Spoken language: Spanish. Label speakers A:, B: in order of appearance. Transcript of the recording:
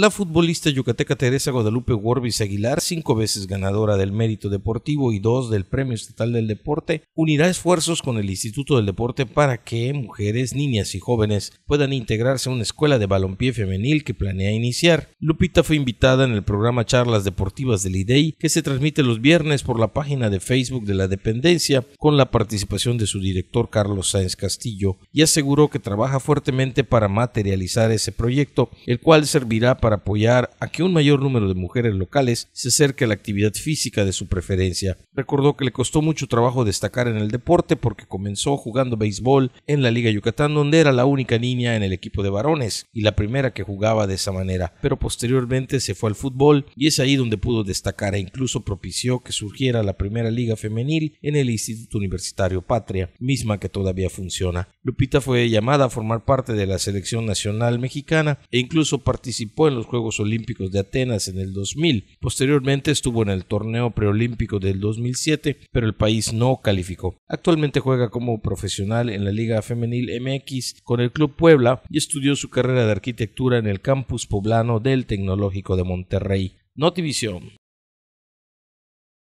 A: La futbolista yucateca Teresa Guadalupe Worbis Aguilar, cinco veces ganadora del mérito deportivo y dos del Premio Estatal del Deporte, unirá esfuerzos con el Instituto del Deporte para que mujeres, niñas y jóvenes puedan integrarse a una escuela de balompié femenil que planea iniciar. Lupita fue invitada en el programa Charlas Deportivas del IDEI, e que se transmite los viernes por la página de Facebook de la dependencia, con la participación de su director Carlos Sáenz Castillo, y aseguró que trabaja fuertemente para materializar ese proyecto, el cual servirá para para apoyar a que un mayor número de mujeres locales se acerque a la actividad física de su preferencia. Recordó que le costó mucho trabajo destacar en el deporte porque comenzó jugando béisbol en la Liga Yucatán donde era la única niña en el equipo de varones y la primera que jugaba de esa manera, pero posteriormente se fue al fútbol y es ahí donde pudo destacar e incluso propició que surgiera la primera liga femenil en el Instituto Universitario Patria, misma que todavía funciona. Lupita fue llamada a formar parte de la selección nacional mexicana e incluso participó en los Juegos Olímpicos de Atenas en el 2000. Posteriormente estuvo en el torneo preolímpico del 2007, pero el país no calificó. Actualmente juega como profesional en la Liga Femenil MX con el Club Puebla y estudió
B: su carrera de arquitectura en el campus poblano del Tecnológico de Monterrey. división.